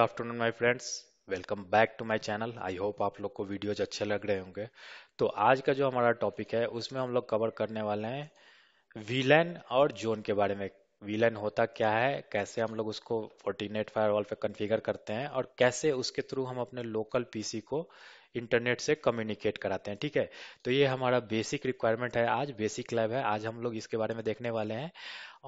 Afternoon my friends welcome back to my channel I hope आप लोग को videos अच्छे लग रहे होंगे तो आज का जो हमारा टॉपिक है उसमें हम लोग कवर करने वाले हैं वीलैन और जोन के बारे में वीलैन होता क्या है कैसे हम लोग उसको फोर्टीनेट फायरवॉल पे कन्फिगर करते हैं और कैसे उसके थ्रू हम अपने लोकल पीसी को इंटरनेट से कम्युनिकेट कराते हैं ठीक है तो ये हमारा बेसिक रिक्वायरमेंट है आज बेसिक लैब है आज हम लोग इसके बारे में देखने वाले हैं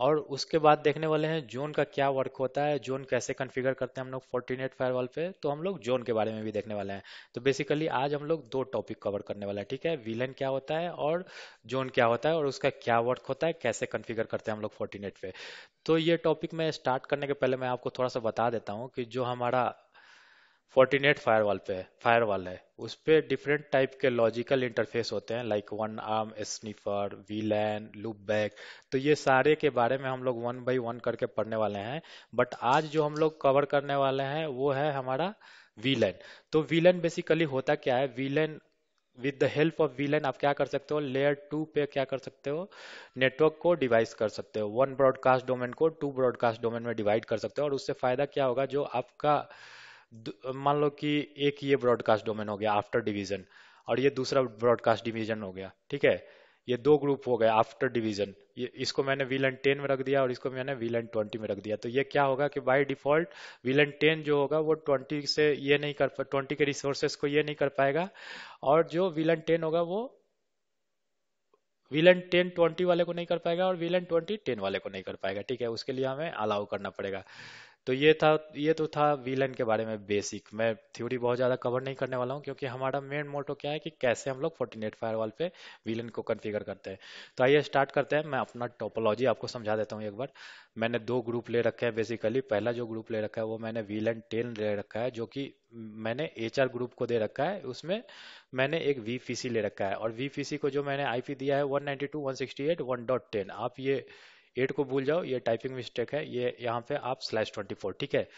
और उसके बाद देखने वाले हैं जोन का क्या वर्क होता है जोन कैसे कन्फिगर करते हैं हम लोग फायर फायरवॉल पे तो हम लोग जोन के बारे में भी देखने वाले हैं तो बेसिकली आज हम लोग दो टॉपिक कवर करने वाले हैं ठीक है विलन क्या होता है और जोन क्या होता है और उसका क्या वर्क होता है कैसे कन्फिगर करते हैं हम लोग फोर्टी पे तो ये टॉपिक मैं स्टार्ट करने के पहले मैं आपको थोड़ा सा बता देता हूँ कि जो हमारा फोर्टीनेट फायरवॉल पे फायर फायरवॉल है उस पर डिफरेंट टाइप के लॉजिकल इंटरफेस होते हैं like one arm sniffer LAN loop back तो ये सारे के बारे में हम लोग वन बाई वन करके पढ़ने वाले हैं बट आज जो हम लोग कवर करने वाले हैं वो है हमारा लैन तो लैन बेसिकली होता क्या है VLAN with the help of LAN आप क्या कर सकते हो लेयर टू पे क्या कर सकते हो नेटवर्क को डिवाइस कर सकते हो वन ब्रॉडकास्ट डोमेन को टू ब्रॉडकास्ट डोमेन में डिवाइड कर सकते हो और उससे फायदा क्या होगा जो आपका मान लो कि एक ये ब्रॉडकास्ट डोमेन हो गया आफ्टर डिवीजन और ये दूसरा ब्रॉडकास्ट डिवीजन हो गया ठीक है ये दो ग्रुप हो गए आफ्टर डिवीजन ये इसको मैंने वी एंड टेन में रख दिया और इसको मैंने वी एंड ट्वेंटी में रख दिया तो ये क्या होगा कि बाय डिफॉल्ट वी एंड टेन जो होगा वो ट्वेंटी से ये नहीं कर ट्वेंटी के रिसोर्सेस को ये नहीं कर पाएगा और जो वी एंड टेन होगा वो विलन टेन ट्वेंटी वाले को नहीं कर पाएगा और विलन ट्वेंटी टेन वाले को नहीं कर पाएगा ठीक है उसके लिए हमें अलाउ करना पड़ेगा तो ये था ये तो था वीलन के बारे में बेसिक मैं थ्योरी बहुत ज़्यादा कवर नहीं करने वाला हूँ क्योंकि हमारा मेन मोटो क्या है कि कैसे हम लोग फोर्टीनेट फायरवॉल पे वीलन को कन्फिगर करते हैं तो आइए स्टार्ट करते हैं मैं अपना टोपोलॉजी आपको समझा देता हूँ एक बार मैंने दो ग्रुप ले रखे हैं बेसिकली पहला जो ग्रुप ले रखा है वो मैंने वीलन टेन ले रखा है जो कि मैंने एच ग्रुप को दे रखा है उसमें मैंने एक वी ले रखा है और वी को जो मैंने आई दिया है one ninety two one sixty eight one dot ten आप ये एट को भूल जाओ ये टाइपिंग मिस्टेक है ये यहाँ पे आप स्लैश ट्वेंटी फोर ठीक है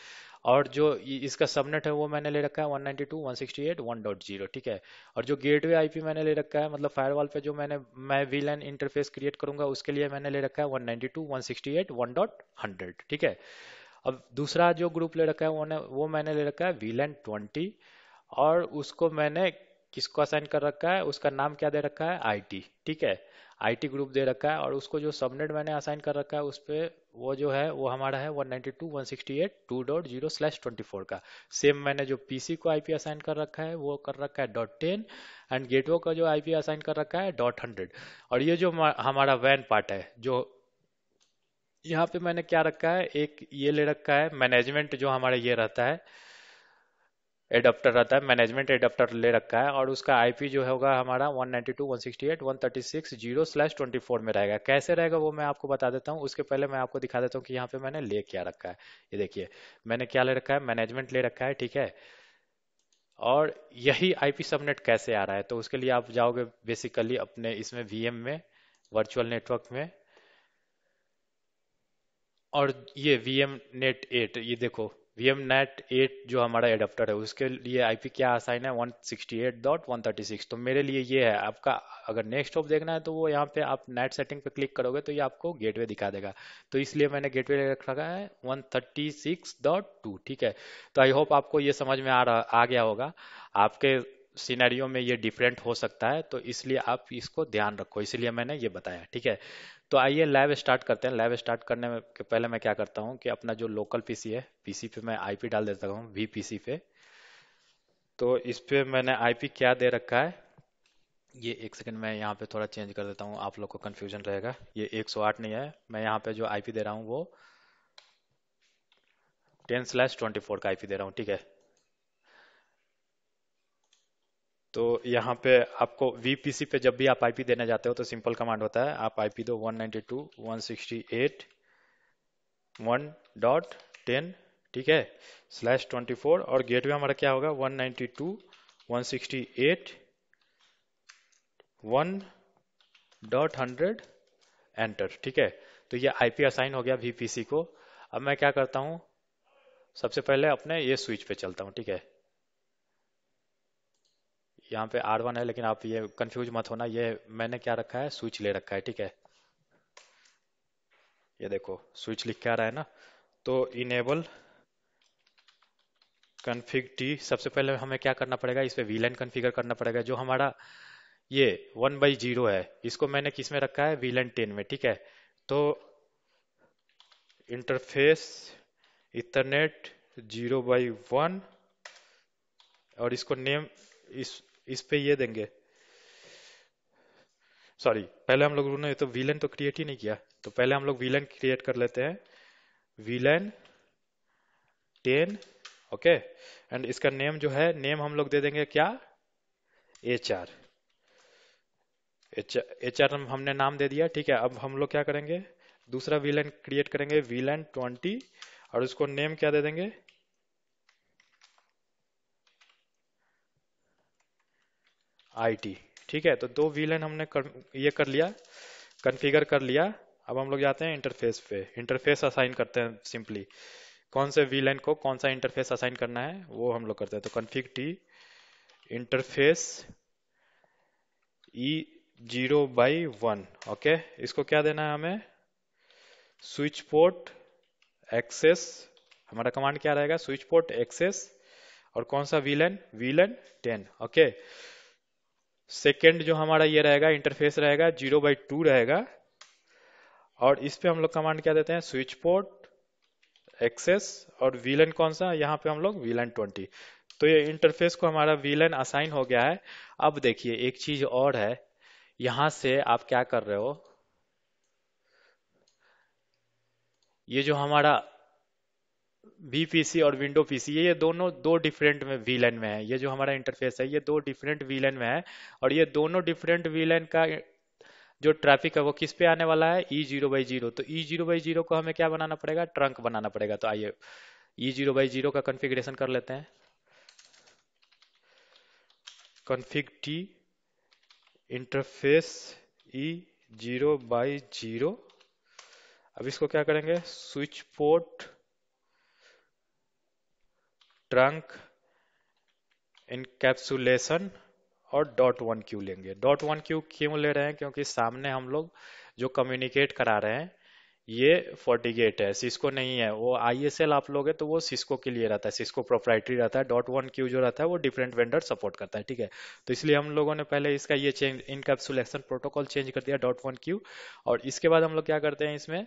और जो इसका सबनेट है वो मैंने ले रखा है 192 168 ठीक है और जो गेटवे आईपी मैंने ले रखा है मतलब फायरवॉल पे जो मैंने मैं लैन इंटरफेस क्रिएट करूंगा उसके लिए मैंने ले रखा है 192 168 1.100 ठीक है अब दूसरा जो ग्रुप ले रखा है वो, ने, वो मैंने ले रखा है वीलैन ट्वेंटी और उसको मैंने किसको असाइन कर रखा है उसका नाम क्या दे रखा है आई ठीक है आईटी ग्रुप दे रखा है और उसको जो सबनेट मैंने असाइन कर रखा है उस पर वो जो है वो हमारा है 192.168.2.0/24 का सेम मैंने जो पीसी को आईपी असाइन कर रखा है वो कर रखा है डॉट टेन एंड गेटवे का जो आईपी असाइन कर रखा है डॉट हंड्रेड और ये जो हमारा वैन पार्ट है जो यहाँ पे मैंने क्या रखा है एक ये ले रखा है मैनेजमेंट जो हमारा ये रहता है एडाप्टर रहता है मैनेजमेंट एडाप्टर ले रखा है और उसका आईपी जो होगा हमारा 192.168.136.0/24 में रहेगा कैसे रहेगा वो मैं आपको बता देता हूँ उसके पहले मैं आपको दिखा देता हूँ कि यहाँ पे मैंने ले क्या रखा है ये देखिए मैंने क्या ले रखा है मैनेजमेंट ले रखा है ठीक है और यही पी सबनेट कैसे आ रहा है तो उसके लिए आप जाओगे बेसिकली अपने इसमें वीएम में वर्चुअल नेटवर्क में और ये एम नेट एट ये देखो वी नेट एट जो हमारा एडाप्टर है उसके लिए आईपी क्या असाइन है 168.136 तो मेरे लिए ये है आपका अगर नेक्स्ट होप देखना है तो वो यहाँ पे आप नेट सेटिंग पे क्लिक करोगे तो ये आपको गेटवे दिखा देगा तो इसलिए मैंने गेटवे रख रखा है 136.2 ठीक है तो आई होप आपको ये समझ में आ रहा आ गया होगा आपके सिनेरियो में ये डिफरेंट हो सकता है तो इसलिए आप इसको ध्यान रखो इसलिए मैंने ये बताया ठीक है तो आइए लाइव स्टार्ट करते हैं लाइव स्टार्ट करने में के पहले मैं क्या करता हूँ कि अपना जो लोकल पीसी है पीसी पे मैं आईपी डाल देता हूँ वी पीसी पे तो इस पे मैंने आईपी क्या दे रखा है ये एक सेकंड मैं यहाँ पे थोड़ा चेंज कर देता हूँ आप लोग को कन्फ्यूजन रहेगा ये 108 नहीं है मैं यहाँ पे जो आईपी दे रहा हूँ वो टेन स्लैश ट्वेंटी फोर का आईपी दे रहा हूँ ठीक है तो यहाँ पे आपको वीपीसी पे जब भी आप आईपी देने जाते हो तो सिंपल कमांड होता है आप आईपी दो 192.168.1.10 ठीक है स्लैश 24 और गेटवे हमारा क्या होगा 192.168.1.100 एंटर ठीक है तो ये आईपी असाइन हो गया वीपीसी को अब मैं क्या करता हूँ सबसे पहले अपने ये स्विच पे चलता हूँ ठीक है यहाँ पे आर वन है लेकिन आप ये कंफ्यूज मत होना ये मैंने क्या रखा है स्विच ले रखा है ठीक है ये देखो स्विच लिख के आ रहा है ना तो इनेबल कन्फिग टी सबसे पहले हमें क्या करना पड़ेगा इस पर लैंड कन्फिगर करना पड़ेगा जो हमारा ये वन बाई जीरो है इसको मैंने किस में रखा है लैंड टेन में ठीक है तो interface ethernet zero by one और इसको नेम इस इस पे ये देंगे सॉरी पहले हम लोग ने तो विलन तो क्रिएट ही नहीं किया तो पहले हम लोग विलन क्रिएट कर लेते हैं विलन टेन ओके एंड इसका नेम जो है नेम हम लोग दे देंगे क्या एच आर एच आर हमने नाम दे दिया ठीक है अब हम लोग क्या करेंगे दूसरा विलन क्रिएट करेंगे विलन ट्वेंटी और उसको नेम क्या दे देंगे आई टी ठीक है तो दो वीलन हमने कर, ये कर लिया कन्फिगर कर लिया अब हम लोग जाते हैं इंटरफेस पे इंटरफेस असाइन करते हैं सिंपली कौन से वीलन को कौन सा इंटरफेस असाइन करना है वो हम लोग करते हैं तो config T interface E zero by one okay इसको क्या देना है हमें स्विच पोर्ट एक्सेस हमारा कमांड क्या रहेगा स्विच पोर्ट एक्सेस और कौन सा VLAN VLAN ten okay second जो हमारा ये रहेगा इंटरफेस रहेगा जीरो बाई टू रहेगा और इस पे हम लोग कमांड क्या देते हैं स्विच पोर्ट एक्सेस और वीलन कौन सा यहाँ पे हम लोग वीलन ट्वेंटी तो ये इंटरफेस को हमारा वीलन असाइन हो गया है अब देखिए एक चीज और है यहां से आप क्या कर रहे हो ये जो हमारा वी और विंडो पीसी ये दोनों दो डिफरेंट में वी में है ये जो हमारा इंटरफेस है ये दो डिफरेंट वी में है और ये दोनों डिफरेंट वी का जो ट्रैफिक है वो किस पे आने वाला है ई जीरो बाई जीरो तो ई जीरो बाई जीरो को हमें क्या बनाना पड़ेगा ट्रंक बनाना पड़ेगा तो आइए ई जीरो बाई जीरो का कॉन्फ़िगरेशन कर लेते हैं config T interface E zero by zero अब इसको क्या करेंगे स्विच पोर्ट ट्रंक इनकेप्सुलेशन और डॉट वन क्यू लेंगे डॉट वन क्यू क्यों ले रहे हैं क्योंकि सामने हम लोग जो कम्युनिकेट करा रहे हैं ये फोर्टिगेट है सिस्को नहीं है वो आई एस एल आप लोग तो वो सिस्को के लिए रहता है सिस्को प्रोप्राइटरी रहता है डॉट वन क्यू जो रहता है वो डिफरेंट वेंडर सपोर्ट करता है ठीक है तो इसलिए हम लोगों ने पहले इसका ये चेंज इनकेप्सुलेशन प्रोटोकॉल चेंज कर दिया डॉट वन क्यू और इसके बाद हम लोग क्या करते हैं इसमें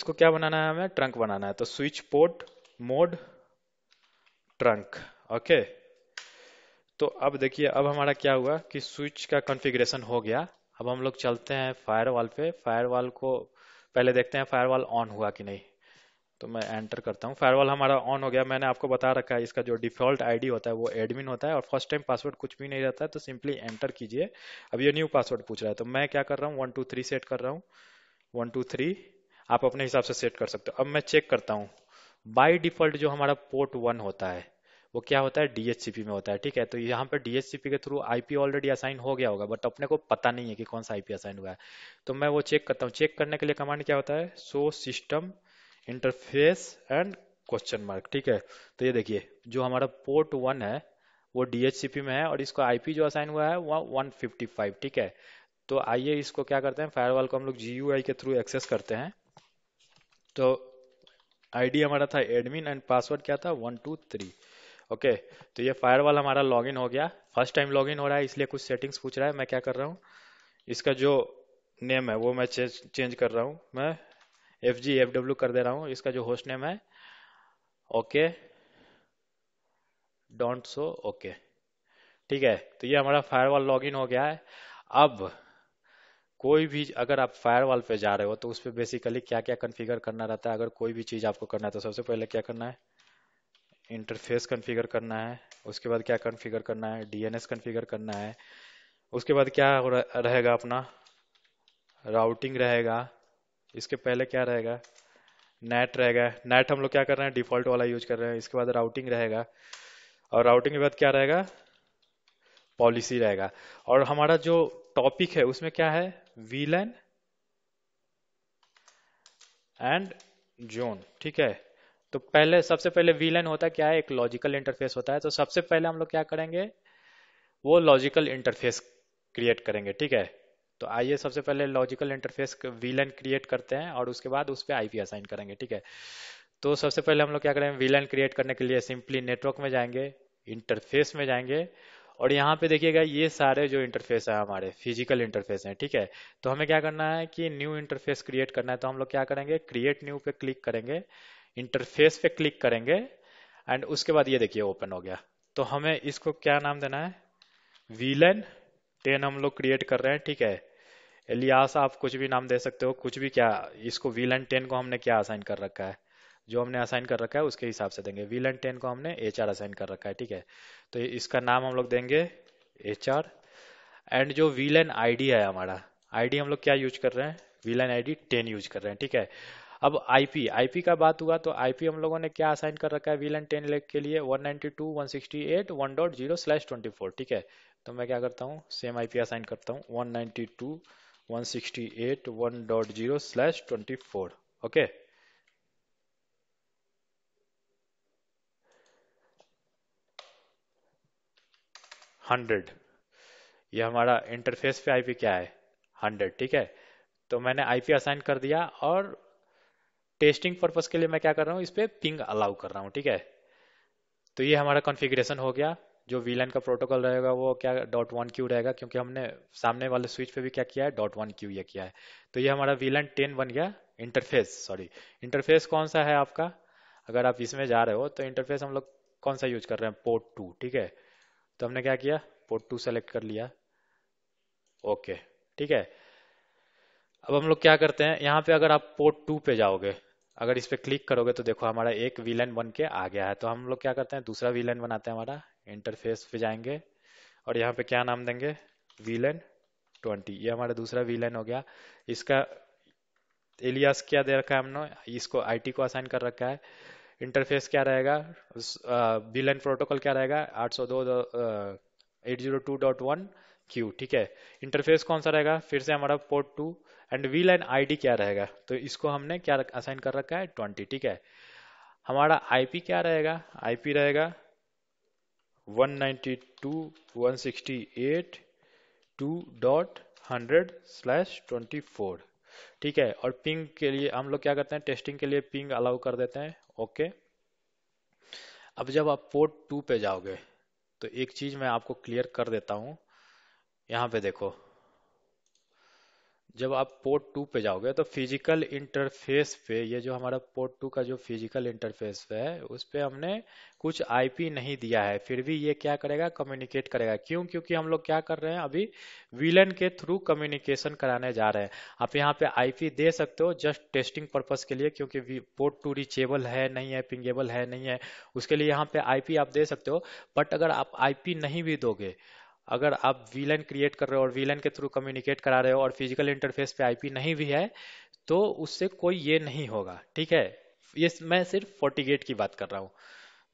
इसको क्या बनाना है हमें ट्रंक बनाना है तो switch port mode trunk okay तो अब देखिए अब हमारा क्या हुआ कि स्विच का कॉन्फ़िगरेशन हो गया अब हम लोग चलते हैं फायरवॉल पे फायरवॉल को पहले देखते हैं फायरवॉल ऑन हुआ कि नहीं तो मैं एंटर करता हूँ फायरवॉल हमारा ऑन हो गया मैंने आपको बता रखा है इसका जो डिफॉल्ट आईडी होता है वो एडमिन होता है और फर्स्ट टाइम पासवर्ड कुछ भी नहीं रहता है तो सिंपली एंटर कीजिए अब ये न्यू पासवर्ड पूछ रहा है तो मैं क्या कर रहा हूँ वन टू थ्री सेट कर रहा हूँ वन टू थ्री आप अपने हिसाब से सेट कर सकते हो अब मैं चेक करता हूँ बाय डिफॉल्ट जो हमारा पोर्ट वन होता है वो क्या होता है डीएचसीपी में होता है ठीक है तो यहाँ पर डीएचसीपी के थ्रू आईपी ऑलरेडी असाइन हो गया होगा बट अपने को पता नहीं है कि कौन सा आईपी असाइन हुआ है तो मैं वो चेक करता हूँ चेक करने के लिए कमांड क्या होता है so system interface and question mark ठीक है तो ये देखिए जो हमारा पोर्ट वन है वो डीएचसीपी में है और इसको आईपी जो असाइन हुआ है वह वन ठीक है तो आइए इसको क्या करते हैं फायरवॉल को हम लोग जी के थ्रू एक्सेस करते हैं तो आईडी हमारा था एडमिन एंड पासवर्ड क्या था वन टू थ्री ओके तो ये फायरवॉल हमारा लॉगिन हो गया फर्स्ट टाइम लॉगिन हो रहा है इसलिए कुछ सेटिंग्स पूछ रहा है मैं क्या कर रहा हूँ इसका जो नेम है वो मैं चेंज चेंज कर रहा हूँ मैं एफ जी एफ डब्ल्यू कर दे रहा हूँ इसका जो होस्ट नेम है ओके डोंट सो ओके ठीक है तो ये हमारा फायरवॉल लॉगिन हो गया है अब कोई भी अगर आप फायरवॉल पे जा रहे हो तो उस पर बेसिकली क्या क्या कन्फिगर करना रहता है अगर कोई भी चीज़ आपको करना है तो सबसे पहले क्या करना है इंटरफेस कन्फिगर करना है उसके बाद क्या कन्फिगर करना है डीएनएस कन्फिगर करना है उसके बाद क्या रहेगा अपना राउटिंग रहेगा इसके पहले क्या रहेगा नेट रहेगा नेट हम लोग क्या कर रहे हैं डिफॉल्ट वाला यूज कर रहे हैं इसके बाद राउटिंग रहेगा और राउटिंग के बाद क्या रहेगा पॉलिसी रहेगा और हमारा जो टॉपिक है उसमें क्या है VLAN एंड जोन ठीक है तो पहले सबसे पहले VLAN होता क्या है एक लॉजिकल इंटरफेस होता है तो सबसे पहले हम लोग क्या करेंगे वो लॉजिकल इंटरफेस क्रिएट करेंगे ठीक है तो आइए सबसे पहले लॉजिकल इंटरफेस VLAN क्रिएट करते हैं और उसके बाद उस पर आईपी असाइन करेंगे ठीक है तो सबसे पहले हम लोग क्या करेंगे VLAN क्रिएट करने के लिए सिंपली नेटवर्क में जाएंगे इंटरफेस में जाएंगे और यहाँ पे देखिएगा ये सारे जो इंटरफेस है हमारे फिजिकल इंटरफेस हैं ठीक है तो हमें क्या करना है कि न्यू इंटरफेस क्रिएट करना है तो हम लोग क्या करेंगे क्रिएट न्यू पे क्लिक करेंगे इंटरफेस पे क्लिक करेंगे एंड उसके बाद ये देखिए ओपन हो गया तो हमें इसको क्या नाम देना है वीलन टेन हम लोग क्रिएट कर रहे हैं ठीक है एलियास आप कुछ भी नाम दे सकते हो कुछ भी क्या इसको वीलन टेन को हमने क्या असाइन कर रखा है जो हमने असाइन कर रखा है उसके हिसाब से देंगे वील एंड टेन को हमने एच आर असाइन कर रखा है ठीक है तो इसका नाम हम लोग देंगे एच आर एंड जो वील एंड आई डी है हमारा आई डी हम लोग क्या यूज कर रहे हैं VLAN I D ten use कर रहे हैं ठीक है अब आईपी आईपी का बात हुआ तो आईपी हम लोगों ने क्या असाइन कर रखा है वील एंड टेन के लिए one one one ninety two sixty eight dot zero slash twenty four ठीक है तो मैं क्या करता हूँ सेम आईपी असाइन करता हूँ one one one ninety two sixty eight dot zero slash twenty four okay okay? Hundred ये हमारा इंटरफेस पे आईपी क्या है हंड्रेड ठीक है तो मैंने आईपी असाइन कर दिया और टेस्टिंग पर्पज के लिए मैं क्या कर रहा हूँ इस पर पिंग अलाउ कर रहा हूँ ठीक है तो ये हमारा कॉन्फ़िगरेशन हो गया जो वी का प्रोटोकॉल रहेगा वो क्या डॉट वन क्यू रहेगा क्योंकि हमने सामने वाले स्विच पे भी क्या किया है डॉट वन क्यू ये किया है तो ये हमारा लैंड टेन बन गया इंटरफेस सॉरी इंटरफेस कौन सा है आपका अगर आप इसमें जा रहे हो तो इंटरफेस हम लोग कौन सा यूज कर रहे हैं पोर्ट टू ठीक है तो हमने क्या किया पोर्ट टू सेलेक्ट कर लिया ओके ठीक है अब हम लोग क्या करते हैं यहाँ पे अगर आप पोर्ट टू पे जाओगे अगर इस पे क्लिक करोगे तो देखो हमारा एक विलन बन के आ गया है तो हम लोग क्या करते हैं दूसरा विलन बनाते हैं हमारा इंटरफेस पे जाएंगे और यहाँ पे क्या नाम देंगे विलन ट्वेंटी ये हमारा दूसरा विलन हो गया इसका एलियास क्या दे रखा है हमने इसको आईटी को असाइन कर रखा है इंटरफेस क्या रहेगा बीलाइन प्रोटोकॉल क्या रहेगा आठ सौ दो eight zero two dot one Q ठीक है इंटरफेस कौन सा रहेगा फिर से हमारा port two and VLAN ID क्या रहेगा तो इसको हमने क्या असाइन कर रखा है ट्वेंटी ठीक है हमारा आईपी क्या रहेगा आईपी रहेगा 192.168.2.100/24 ठीक है और पिंग के लिए हम लोग क्या करते हैं टेस्टिंग के लिए पिंग अलाउ कर देते हैं ओके अब जब आप पोर्ट टू पे जाओगे तो एक चीज मैं आपको क्लियर कर देता हूं यहां पे देखो जब आप पोर्ट टू पे जाओगे तो फिजिकल इंटरफेस पे ये जो हमारा पोर्ट टू का जो फिजिकल इंटरफेस है उस पर हमने कुछ आईपी नहीं दिया है फिर भी ये क्या करेगा कम्युनिकेट करेगा क्यों क्योंकि हम लोग क्या कर रहे हैं अभी विलन के थ्रू कम्युनिकेशन कराने जा रहे हैं आप यहाँ पे आईपी दे सकते हो जस्ट टेस्टिंग पर्पज के लिए क्योंकि पोर्ट टू रिचेबल है नहीं है पिंगेबल है नहीं है उसके लिए यहाँ पे आईपी आप दे सकते हो बट अगर आप आईपी नहीं भी दोगे अगर आप वीलन क्रिएट कर रहे हो और वीलन के थ्रू कम्युनिकेट करा रहे हो और फिजिकल इंटरफेस पे आईपी नहीं भी है तो उससे कोई ये नहीं होगा ठीक है ये मैं सिर्फ गेट की बात कर रहा हूँ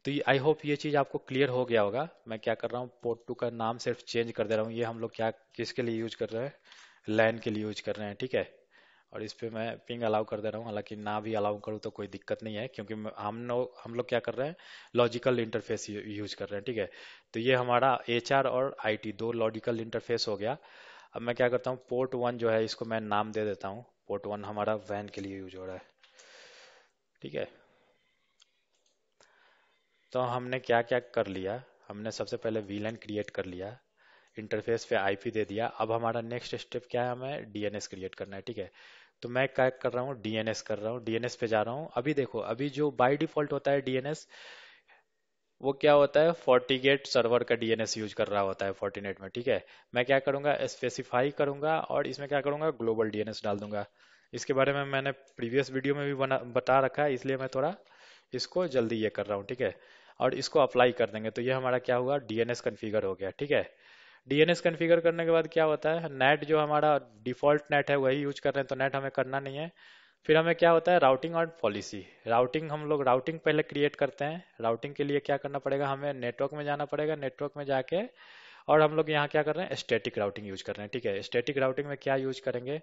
तो आई होप ये चीज़ आपको क्लियर हो गया होगा मैं क्या कर रहा हूँ पोर्ट टू का नाम सिर्फ चेंज कर दे रहा हूँ ये हम लोग क्या किसके लिए यूज कर रहे हैं लैन के लिए यूज कर रहे हैं ठीक है और इस पे मैं पिंग अलाउ कर दे रहा हूँ हालांकि ना भी अलाउ करूँ तो कोई दिक्कत नहीं है क्योंकि हम लोग हम लोग क्या कर रहे हैं लॉजिकल इंटरफेस यूज कर रहे हैं ठीक है तो ये हमारा एच और आई दो लॉजिकल इंटरफेस हो गया अब मैं क्या करता हूँ पोर्ट वन जो है इसको मैं नाम दे देता हूँ पोर्ट वन हमारा वैन के लिए यूज हो रहा है ठीक है तो हमने क्या क्या कर लिया हमने सबसे पहले वीलन क्रिएट कर लिया इंटरफेस पे आईपी दे दिया अब हमारा नेक्स्ट स्टेप क्या है हमें डीएनएस क्रिएट करना है ठीक है तो मैं क्या कर रहा हूँ डीएनएस कर रहा हूँ डीएनएस पे जा रहा हूँ अभी देखो अभी जो बाय डिफॉल्ट होता है डीएनएस वो क्या होता है फोर्टी गेट सर्वर का डीएनएस यूज कर रहा होता है फोर्टी नेट में ठीक है मैं क्या करूंगा स्पेसिफाई करूंगा और इसमें क्या करूंगा ग्लोबल डीएनएस डाल दूंगा इसके बारे में मैंने प्रीवियस वीडियो में भी बना बता रखा है इसलिए मैं थोड़ा इसको जल्दी ये कर रहा हूँ ठीक है और इसको अप्लाई कर देंगे तो ये हमारा क्या हुआ डीएनएस कन्फिगर हो गया ठीक है डीएनएस कॉन्फ़िगर करने के बाद क्या होता है नेट जो हमारा डिफॉल्ट नेट है वही यूज कर रहे हैं तो नेट हमें करना नहीं है फिर हमें क्या होता है राउटिंग और पॉलिसी राउटिंग हम लोग राउटिंग पहले क्रिएट करते हैं राउटिंग के लिए क्या करना पड़ेगा हमें नेटवर्क में जाना पड़ेगा नेटवर्क में जाके और हम लोग यहाँ क्या कर रहे हैं स्टेटिक राउटिंग यूज कर रहे हैं ठीक है स्टेटिक राउटिंग में क्या यूज करेंगे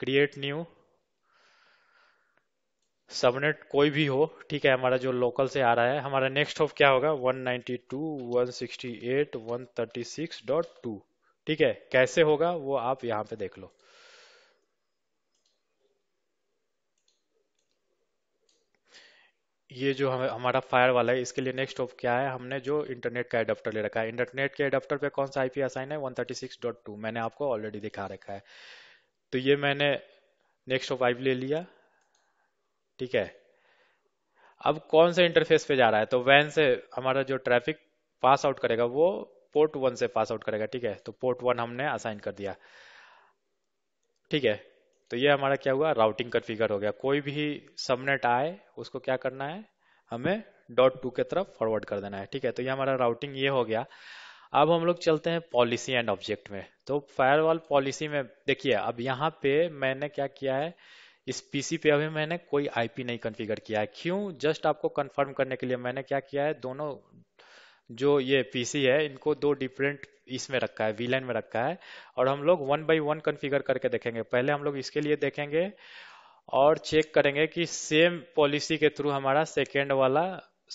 क्रिएट न्यू सबनेट कोई भी हो ठीक है हमारा जो लोकल से आ रहा है हमारा नेक्स्ट होप क्या होगा 192.168.136.2 ठीक है कैसे होगा वो आप यहाँ पे देख लो ये जो हम हमारा फायर वाला है इसके लिए नेक्स्ट ऑफ क्या है हमने जो इंटरनेट का एडाप्टर ले रखा है इंटरनेट के एडाप्टर पे कौन सा आईपी असाइन है 136.2 मैंने आपको ऑलरेडी दिखा रखा है तो ये मैंने नेक्स्ट ऑफ आईपी ले लिया ठीक है अब कौन से इंटरफेस पे जा रहा है तो वैन से हमारा जो ट्रैफिक पास आउट करेगा वो पोर्ट वन से पास आउट करेगा ठीक है तो पोर्ट वन हमने असाइन कर दिया ठीक है तो ये हमारा क्या हुआ राउटिंग कन्फिगर हो गया कोई भी सबनेट आए उसको क्या करना है हमें डॉट टू के तरफ फॉरवर्ड कर देना है ठीक है तो ये हमारा राउटिंग ये हो गया अब हम लोग चलते हैं पॉलिसी एंड ऑब्जेक्ट में तो फायरवॉल पॉलिसी में देखिए अब यहाँ पे मैंने क्या किया है इस पीसी पे अभी मैंने कोई आईपी नहीं कॉन्फ़िगर किया है क्यों जस्ट आपको कंफर्म करने के लिए मैंने क्या किया है दोनों जो ये पीसी है इनको दो डिफरेंट इसमें रखा है वीलाइन में रखा है और हम लोग वन बाई वन कन्फिगर करके देखेंगे पहले हम लोग इसके लिए देखेंगे और चेक करेंगे कि सेम पॉलिसी के थ्रू हमारा सेकेंड वाला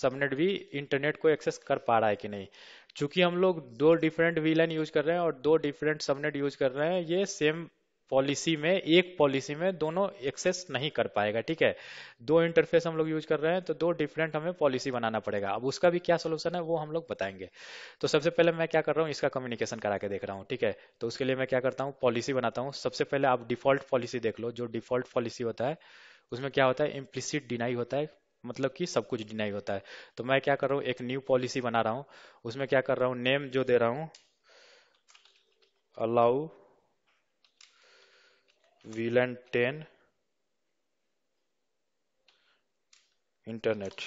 सबनेट भी इंटरनेट को एक्सेस कर पा रहा है कि नहीं चूंकि हम लोग दो डिफरेंट वीलाइन यूज कर रहे हैं और दो डिफरेंट सबनेट यूज कर रहे हैं ये सेम पॉलिसी में एक पॉलिसी में दोनों एक्सेस नहीं कर पाएगा ठीक है दो इंटरफेस हम लोग यूज कर रहे हैं तो दो डिफरेंट हमें पॉलिसी बनाना पड़ेगा अब उसका भी क्या सोल्यूशन है वो हम लोग बताएंगे तो सबसे पहले मैं क्या कर रहा हूँ इसका कम्युनिकेशन करा के देख रहा हूँ ठीक है तो उसके लिए मैं क्या करता हूँ पॉलिसी बनाता हूँ सबसे पहले आप डिफॉल्ट पॉलिसी देख लो जो डिफॉल्ट पॉलिसी होता है उसमें क्या होता है इम्प्लिसिट डिनाई होता है मतलब कि सब कुछ डिनाई होता है तो मैं क्या कर रहा हूँ एक न्यू पॉलिसी बना रहा हूँ उसमें क्या कर रहा हूँ नेम जो दे रहा हूँ अलाउ VLAN 10 इंटरनेट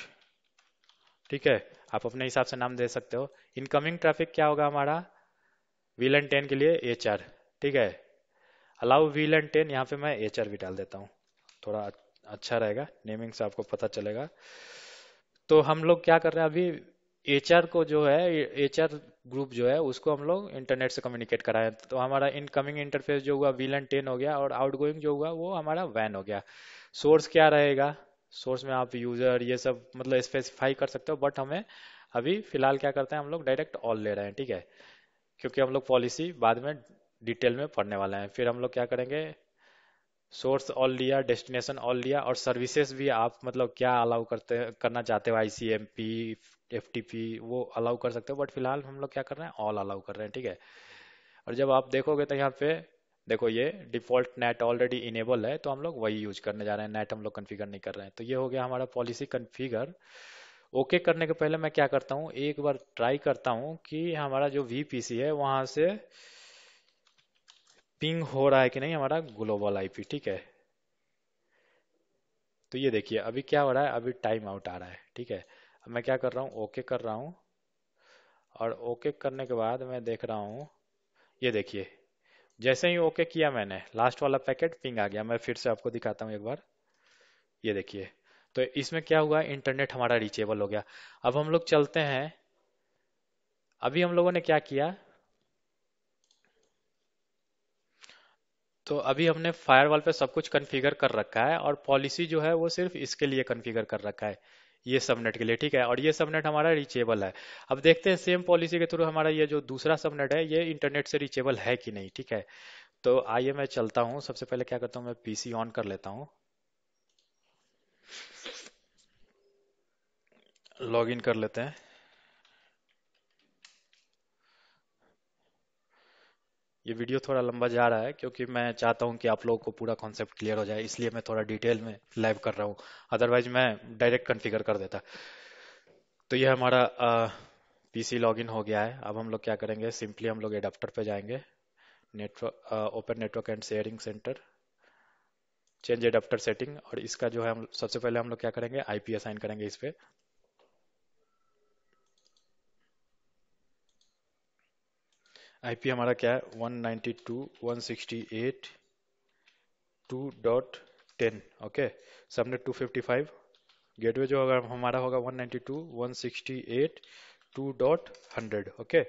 ठीक है आप अपने हिसाब से नाम दे सकते हो इनकमिंग ट्रैफिक क्या होगा हमारा VLAN 10 के लिए एच ठीक है अलाउ VLAN 10 यहाँ पे मैं एच भी डाल देता हूँ थोड़ा अच्छा रहेगा नेमिंग से आपको पता चलेगा तो हम लोग क्या कर रहे हैं अभी एचआर को जो है एचआर ग्रुप जो है उसको हम लोग इंटरनेट से कम्युनिकेट कराए तो हमारा इनकमिंग इंटरफेस जो हुआ वीलन टेन हो गया और आउट जो हुआ वो हमारा वैन हो गया सोर्स क्या रहेगा सोर्स में आप यूजर ये सब मतलब स्पेसिफाई कर सकते हो बट हमें अभी फिलहाल क्या करते हैं हम लोग डायरेक्ट ऑल ले रहे हैं ठीक है क्योंकि हम लोग पॉलिसी बाद में डिटेल में पढ़ने वाले हैं फिर हम लोग क्या करेंगे सोर्स ऑल लिया डेस्टिनेशन ऑल लिया और सर्विसेज भी आप मतलब क्या अलाउ करते करना चाहते हो आई एफ वो अलाउ कर सकते हो बट फिलहाल हम लोग क्या कर रहे हैं ऑल अलाउ कर रहे हैं ठीक है और जब आप देखोगे तो यहाँ पे देखो ये डिफॉल्ट नेट ऑलरेडी इनेबल है तो हम लोग वही यूज करने जा रहे हैं नेट हम लोग कन्फिगर नहीं कर रहे हैं तो ये हो गया हमारा पॉलिसी कन्फिगर ओके करने के पहले मैं क्या करता हूँ एक बार ट्राई करता हूँ कि हमारा जो वीपीसी है वहां से पिंग हो रहा है कि नहीं हमारा ग्लोबल आई ठीक है तो ये देखिए अभी क्या हो रहा है अभी टाइम आउट आ रहा है ठीक है अब मैं क्या कर रहा हूँ ओके कर रहा हूँ और ओके करने के बाद मैं देख रहा हूँ ये देखिए जैसे ही ओके किया मैंने लास्ट वाला पैकेट पिंग आ गया मैं फिर से आपको दिखाता हूँ एक बार ये देखिए तो इसमें क्या हुआ इंटरनेट हमारा रीचेबल हो गया अब हम लोग चलते हैं अभी हम लोगों ने क्या किया तो अभी हमने फायरवॉल पे सब कुछ कन्फिगर कर रखा है और पॉलिसी जो है वो सिर्फ इसके लिए कन्फिगर कर रखा है ये सबनेट के लिए ठीक है और ये सबनेट हमारा रीचेबल है अब देखते हैं सेम पॉलिसी के थ्रू हमारा ये जो दूसरा सबनेट है ये इंटरनेट से रीचेबल है कि नहीं ठीक है तो आइए मैं चलता हूँ सबसे पहले क्या करता हूँ मैं पीसी ऑन कर लेता हूँ लॉग कर लेते हैं ये वीडियो थोड़ा लंबा जा रहा है क्योंकि मैं चाहता हूँ कि आप लोगों को पूरा कॉन्सेप्ट क्लियर हो जाए इसलिए मैं थोड़ा डिटेल में लाइव कर रहा हूँ अदरवाइज मैं डायरेक्ट कन्फिगर कर देता तो यह हमारा पीसी लॉगिन हो गया है अब हम लोग क्या करेंगे सिंपली हम लोग एडाप्टर पे जाएंगे network open network and sharing center change adapter setting और इसका जो है हम सबसे पहले हम लोग क्या करेंगे आईपी असाइन करेंगे इस पर आईपी हमारा क्या है 192.168.2.10 ओके सबने 255 गेटवे जो होगा हमारा होगा हंड्रेड ओके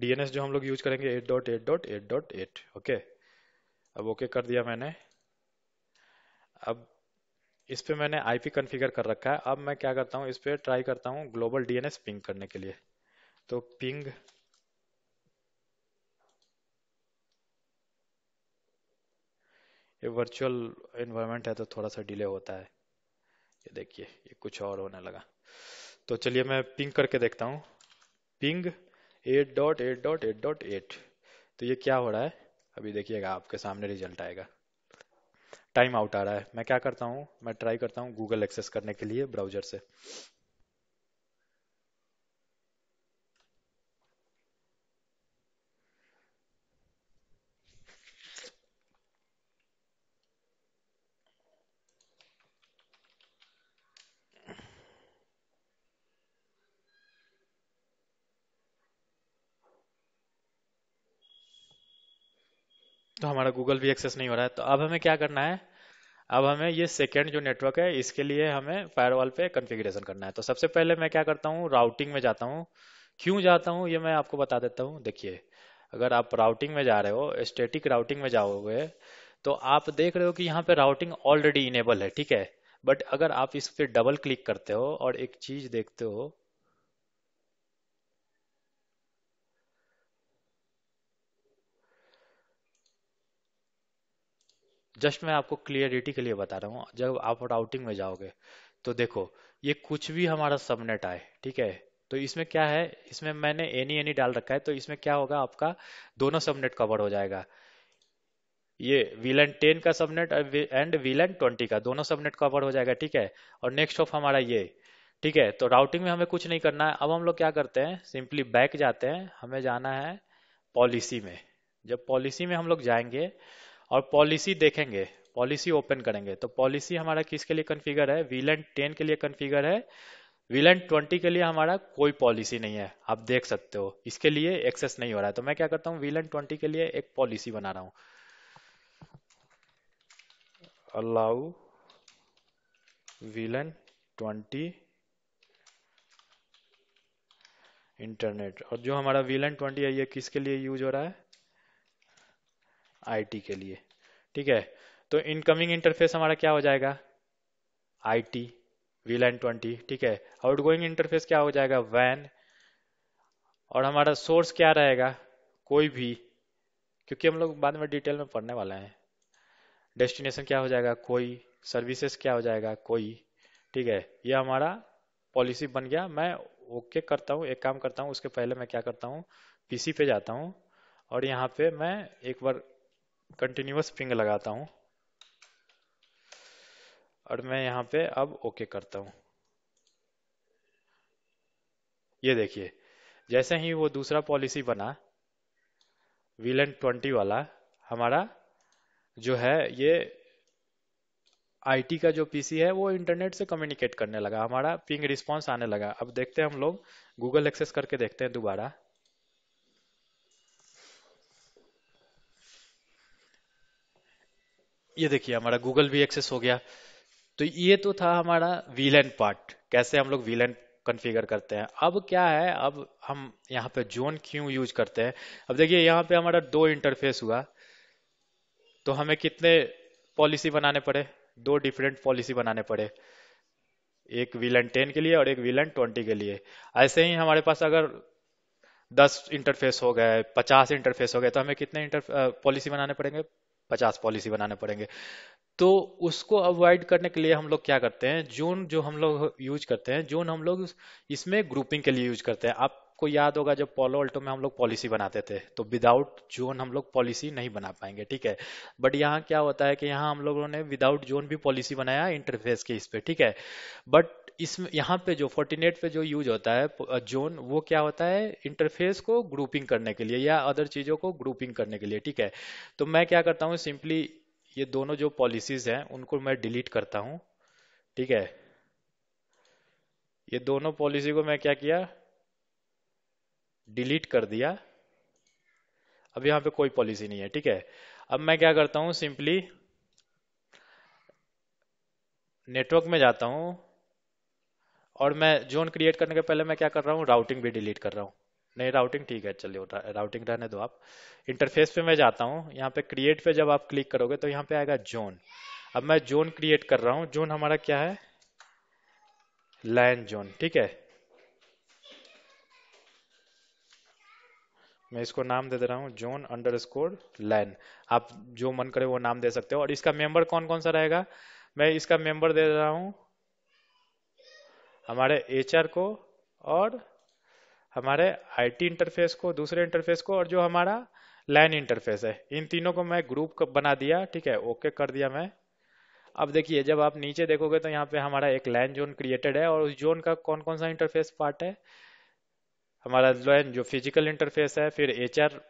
डीएनएस जो हम लोग यूज करेंगे 8.8.8.8 ओके अब ओके okay कर दिया मैंने अब इस पे मैंने आईपी कॉन्फ़िगर कर रखा है अब मैं क्या करता हूँ इस पे ट्राई करता हूँ ग्लोबल डीएनएस पिंग करने के लिए तो पिंग ये वर्चुअल इन्वायरमेंट है तो थोड़ा सा डिले होता है ये देखिए ये कुछ और होने लगा तो चलिए मैं पिंग करके देखता हूँ ping eight dot eight dot eight dot eight तो ये क्या हो रहा है अभी देखिएगा आपके सामने रिजल्ट आएगा टाइम आउट आ रहा है मैं क्या करता हूँ मैं ट्राई करता हूँ गूगल एक्सेस करने के लिए ब्राउजर से तो हमारा गूगल भी एक्सेस नहीं हो रहा है तो अब हमें क्या करना है अब हमें ये सेकेंड जो नेटवर्क है इसके लिए हमें फायरवॉल पे कॉन्फ़िगरेशन करना है तो सबसे पहले मैं क्या करता हूँ राउटिंग में जाता हूँ क्यों जाता हूँ ये मैं आपको बता देता हूँ देखिए अगर आप राउटिंग में जा रहे हो स्टेटिक राउटिंग में जाओगे तो आप देख रहे हो कि यहाँ पे राउटिंग ऑलरेडी इनेबल है ठीक है बट अगर आप इस पर डबल क्लिक करते हो और एक चीज़ देखते हो जस्ट मैं आपको क्लियरिटी के लिए बता रहा हूँ जब आप राउटिंग में जाओगे तो देखो ये कुछ भी हमारा सबनेट आए ठीक है तो इसमें क्या है इसमें मैंने एनी एनी डाल रखा है तो इसमें क्या होगा आपका दोनों सबनेट कवर हो जाएगा ये विलन टेन का सबनेट एंड विलन ट्वेंटी का दोनों सबनेट कवर हो जाएगा ठीक है और नेक्स्ट ऑफ हमारा ये ठीक है तो राउटिंग में हमें कुछ नहीं करना है अब हम लोग क्या करते हैं सिंपली बैक जाते हैं हमें जाना है पॉलिसी में जब पॉलिसी में हम लोग जाएंगे और पॉलिसी देखेंगे पॉलिसी ओपन करेंगे तो पॉलिसी हमारा किसके लिए कन्फिगर है विलन टेन के लिए कन्फिगर है विलन ट्वेंटी के लिए हमारा कोई पॉलिसी नहीं है आप देख सकते हो इसके लिए एक्सेस नहीं हो रहा है तो मैं क्या करता हूँ विलन ट्वेंटी के लिए एक पॉलिसी बना रहा हूँ अलाउ वीलन ट्वेंटी इंटरनेट और जो हमारा वीलन ट्वेंटी है ये किसके लिए यूज हो रहा है आईटी के लिए ठीक है तो इनकमिंग इंटरफेस हमारा क्या हो जाएगा आईटी वी लाइन ट्वेंटी ठीक है आउटगोइंग इंटरफेस क्या हो जाएगा वैन और हमारा सोर्स क्या रहेगा कोई भी क्योंकि हम लोग बाद में डिटेल में पढ़ने वाले हैं डेस्टिनेशन क्या हो जाएगा कोई सर्विसेज क्या हो जाएगा कोई ठीक है ये हमारा पॉलिसी बन गया मैं ओके करता हूँ एक काम करता हूँ उसके पहले मैं क्या करता हूँ पीसी पे जाता हूँ और यहाँ पे मैं एक बार कंटिन्यूस पिंग लगाता हूँ और मैं यहाँ पे अब ओके करता हूँ ये देखिए जैसे ही वो दूसरा पॉलिसी बना विलन ट्वेंटी वाला हमारा जो है ये आईटी का जो पीसी है वो इंटरनेट से कम्युनिकेट करने लगा हमारा पिंग रिस्पांस आने लगा अब देखते हैं हम लोग गूगल एक्सेस करके देखते हैं दोबारा ये देखिए हमारा गूगल भी एक्सेस हो गया तो ये तो था हमारा वीलैंड पार्ट कैसे हम लोग वीलैंड कॉन्फ़िगर करते हैं अब क्या है अब हम यहाँ पे जोन क्यों यूज करते हैं अब देखिए यहाँ पे हमारा दो इंटरफेस हुआ तो हमें कितने पॉलिसी बनाने पड़े दो डिफरेंट पॉलिसी बनाने पड़े एक वीलन टेन के लिए और एक वीलन ट्वेंटी के लिए ऐसे ही हमारे पास अगर दस इंटरफेस हो गए पचास इंटरफेस हो गए तो हमें कितने पॉलिसी बनाने पड़ेंगे पचास पॉलिसी बनाने पड़ेंगे तो उसको अवॉइड करने के लिए हम लोग क्या करते हैं जोन जो हम लोग यूज करते हैं जोन हम लोग इसमें ग्रुपिंग के लिए यूज करते हैं आप आपको याद होगा जब पोलो अल्टो में हम लोग पॉलिसी बनाते थे तो विदाउट जोन हम लोग पॉलिसी नहीं बना पाएंगे ठीक है बट यहाँ क्या होता है कि यहाँ हम लोगों ने विदाउट जोन भी पॉलिसी बनाया इंटरफेस के इस पे ठीक है बट इसमें यहाँ पे जो फोर्टीनेट पे जो यूज होता है जोन वो क्या होता है इंटरफेस को ग्रुपिंग करने के लिए या अदर चीजों को ग्रुपिंग करने के लिए ठीक है तो मैं क्या करता हूँ सिंपली ये दोनों जो पॉलिसीज हैं उनको मैं डिलीट करता हूँ ठीक है ये दोनों पॉलिसी को मैं क्या किया डिलीट कर दिया अब यहां पे कोई पॉलिसी नहीं है ठीक है अब मैं क्या करता हूं सिंपली नेटवर्क में जाता हूं और मैं जोन क्रिएट करने के पहले मैं क्या कर रहा हूं राउटिंग भी डिलीट कर रहा हूं नहीं राउटिंग ठीक है चलिए राउटिंग रहने दो आप इंटरफेस पे मैं जाता हूं यहाँ पे क्रिएट पे जब आप क्लिक करोगे तो यहाँ पे आएगा जोन अब मैं जोन क्रिएट कर रहा हूं जोन हमारा क्या है लैंड जोन ठीक है मैं इसको नाम दे दे रहा हूँ जोन अंडर स्कोर लैन आप जो मन करे वो नाम दे सकते हो और इसका मेंबर कौन कौन सा रहेगा मैं इसका मेंबर दे रहा हूँ हमारे एचआर को और हमारे आईटी इंटरफेस को दूसरे इंटरफेस को और जो हमारा लैन इंटरफेस है इन तीनों को मैं ग्रुप बना दिया ठीक है ओके कर दिया मैं अब देखिए जब आप नीचे देखोगे तो यहाँ पे हमारा एक लैन जोन क्रिएटेड है और उस जोन का कौन कौन सा इंटरफेस पार्ट है हमारा जो फिजिकल इंटरफेस है फिर H R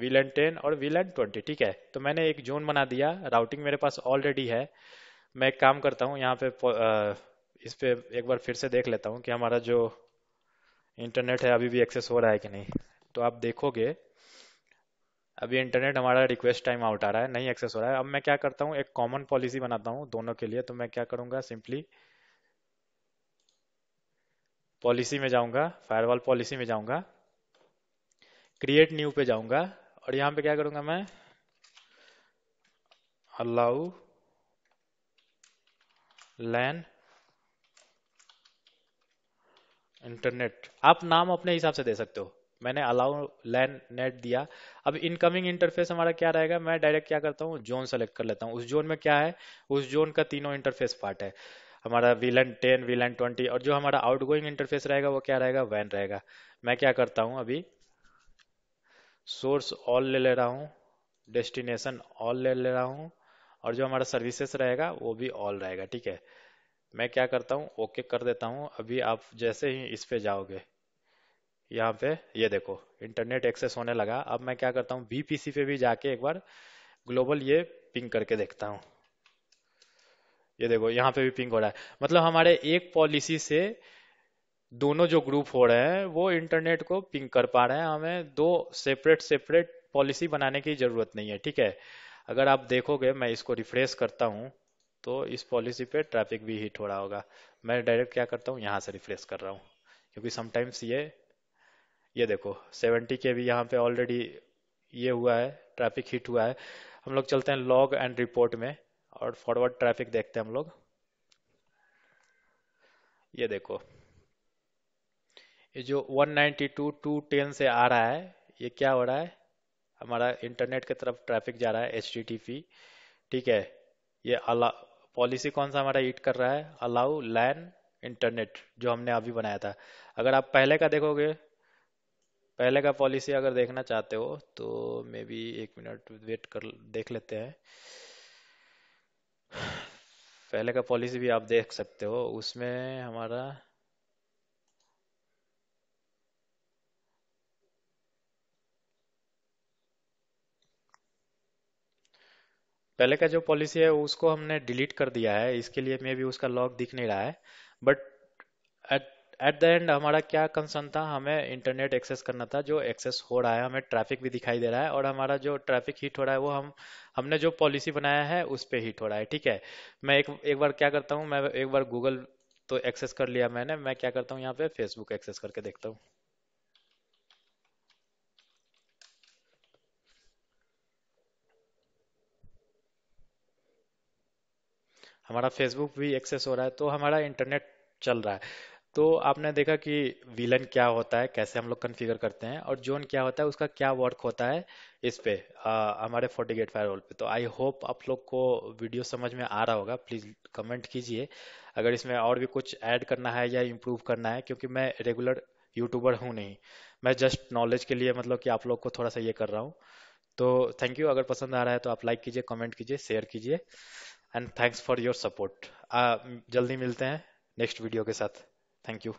VLAN ten और वील एंड ट्वेंटी ठीक है तो मैंने एक जोन बना दिया राउटिंग मेरे पास ऑलरेडी है मैं एक काम करता हूँ यहाँ पे इस पे एक बार फिर से देख लेता हूँ कि हमारा जो इंटरनेट है अभी भी एक्सेस हो रहा है कि नहीं तो आप देखोगे अभी इंटरनेट हमारा रिक्वेस्ट टाइम आउट आ रहा है नहीं एक्सेस हो रहा है अब मैं क्या करता हूँ एक कॉमन पॉलिसी बनाता हूँ दोनों के लिए तो मैं क्या करूँगा सिंपली पॉलिसी में जाऊंगा फायरवॉल पॉलिसी में जाऊंगा क्रिएट न्यू पे जाऊंगा और यहां पे क्या करूंगा मैं अलाउ लैन इंटरनेट आप नाम अपने हिसाब से दे सकते हो मैंने अलाउ लैन नेट दिया अब इनकमिंग इंटरफेस हमारा क्या रहेगा मैं डायरेक्ट क्या करता हूँ जोन सेलेक्ट कर लेता हूँ उस जोन में क्या है उस जोन का तीनों इंटरफेस पार्ट है हमारा विलन टेन वीलन ट्वेंटी और जो हमारा आउट गोइंग इंटरफेस रहेगा वो क्या रहेगा वैन रहेगा मैं क्या करता हूँ अभी सोर्स ऑल ले ले रहा हूँ डेस्टिनेशन ऑल ले ले रहा हूँ और जो हमारा सर्विसेस रहेगा वो भी ऑल रहेगा ठीक है मैं क्या करता हूँ ओके कर देता हूँ अभी आप जैसे ही इस पे जाओगे यहाँ पे ये देखो इंटरनेट एक्सेस होने लगा अब मैं क्या करता हूँ बीपीसी पे भी जाके एक बार ग्लोबल ये पिंग करके देखता हूँ ये देखो यहाँ पे भी पिंग हो रहा है मतलब हमारे एक पॉलिसी से दोनों जो ग्रुप हो रहे हैं वो इंटरनेट को पिंग कर पा रहे हैं हमें दो सेपरेट सेपरेट पॉलिसी बनाने की जरूरत नहीं है ठीक है अगर आप देखोगे मैं इसको रिफ्रेश करता हूँ तो इस पॉलिसी पे ट्रैफिक भी हिट हो रहा होगा मैं डायरेक्ट क्या करता हूँ यहाँ से रिफ्रेश कर रहा हूँ क्योंकि समटाइम्स ये ये देखो 70 के भी यहाँ पे ऑलरेडी ये हुआ है ट्रैफिक हिट हुआ है हम लोग चलते हैं लॉग एंड रिपोर्ट में और फॉरवर्ड ट्रैफिक देखते हैं हम लोग ये देखो ये जो 192 210 से आ रहा है ये क्या हो रहा है हमारा इंटरनेट की तरफ ट्रैफिक जा रहा है एच ठीक है ये अला पॉलिसी कौन सा हमारा ईट कर रहा है अलाउ लैन इंटरनेट जो हमने अभी बनाया था अगर आप पहले का देखोगे पहले का पॉलिसी अगर देखना चाहते हो तो मे बी एक मिनट वेट कर देख लेते हैं पहले का पॉलिसी भी आप देख सकते हो उसमें हमारा पहले का जो पॉलिसी है उसको हमने डिलीट कर दिया है इसके लिए मे भी उसका लॉग दिख नहीं रहा है but at at the end हमारा क्या कंसर्न था हमें इंटरनेट एक्सेस करना था जो एक्सेस हो रहा है हमें ट्रैफिक भी दिखाई दे रहा है और हमारा जो ट्रैफिक हिट हो रहा है वो हम हमने जो पॉलिसी बनाया है उस पर हिट हो रहा है ठीक है मैं एक एक बार क्या करता हूँ मैं एक बार गूगल तो एक्सेस कर लिया मैंने मैं क्या करता हूँ यहाँ पे फेसबुक एक्सेस करके देखता हूँ हमारा फेसबुक भी एक्सेस हो रहा है तो हमारा इंटरनेट चल रहा है तो आपने देखा कि विलन क्या होता है कैसे हम लोग कन्फिगर करते हैं और जोन क्या होता है उसका क्या वर्क होता है इस पे आ, हमारे गेट फायर पे तो आई होप आप लोग को वीडियो समझ में आ रहा होगा प्लीज़ कमेंट कीजिए अगर इसमें और भी कुछ ऐड करना है या इम्प्रूव करना है क्योंकि मैं रेगुलर यूट्यूबर हूँ नहीं मैं जस्ट नॉलेज के लिए मतलब कि आप लोग को थोड़ा सा ये कर रहा हूँ तो थैंक यू अगर पसंद आ रहा है तो आप लाइक कीजिए कमेंट कीजिए शेयर कीजिए and thanks for your support जल्दी मिलते हैं नेक्स्ट वीडियो के साथ Thank you.